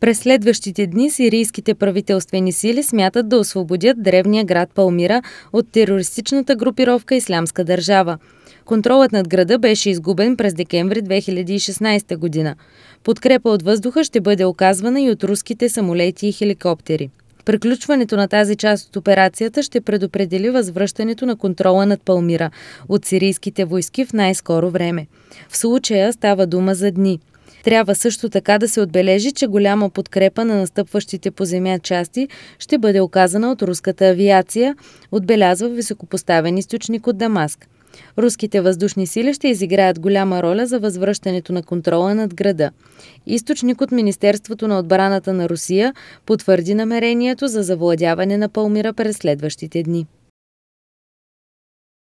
През следващите дни сирийските правителствени сили смятат да освободят древния град Палмира от терористичната групировка Ислямска държава. Контролът над града беше изгубен през декември 2016 година. Подкрепа от въздуха ще бъде оказвана и от руските самолети и хеликоптери. Приключването на тази част от операцията ще предопредели възвръщането на контрола над Палмира от сирийските войски в най-скоро време. В случая става дума за дни – трябва също така да се отбележи, че голяма подкрепа на настъпващите по земя части ще бъде оказана от руската авиация, отбелязва високопоставен източник от Дамаск. Руските въздушни сили ще изиграят голяма роля за възвръщането на контрола над града. Източник от Министерството на отбраната на Русия потвърди намерението за завладяване на Палмира през следващите дни.